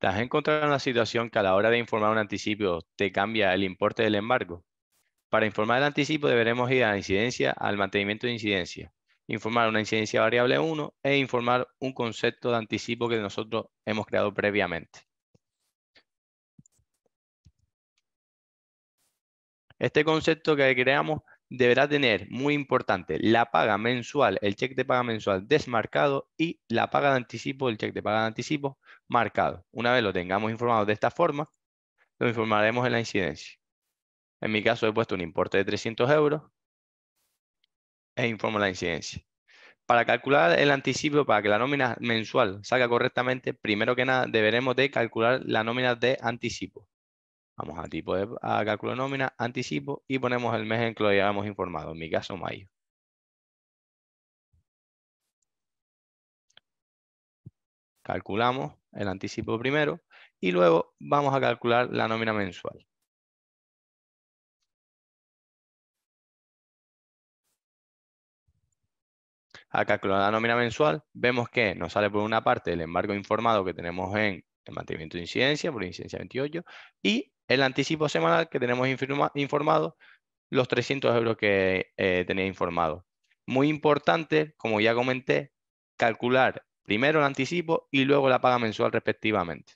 ¿Te has encontrado en una situación que a la hora de informar un anticipo te cambia el importe del embargo? Para informar el anticipo deberemos ir a la incidencia, al mantenimiento de incidencia, informar una incidencia variable 1 e informar un concepto de anticipo que nosotros hemos creado previamente. Este concepto que creamos deberá tener, muy importante, la paga mensual, el cheque de paga mensual desmarcado y la paga de anticipo, el cheque de paga de anticipo marcado. Una vez lo tengamos informado de esta forma, lo informaremos en la incidencia. En mi caso he puesto un importe de 300 euros e informo la incidencia. Para calcular el anticipo, para que la nómina mensual salga correctamente, primero que nada deberemos de calcular la nómina de anticipo. Vamos a tipo de cálculo nómina, anticipo y ponemos el mes en que lo hayamos informado, en mi caso mayo. Calculamos el anticipo primero y luego vamos a calcular la nómina mensual. Al calcular la nómina mensual, vemos que nos sale por una parte el embargo informado que tenemos en el mantenimiento de incidencia, por incidencia 28, y el anticipo semanal que tenemos informado, los 300 euros que eh, tenía informado. Muy importante, como ya comenté, calcular primero el anticipo y luego la paga mensual respectivamente.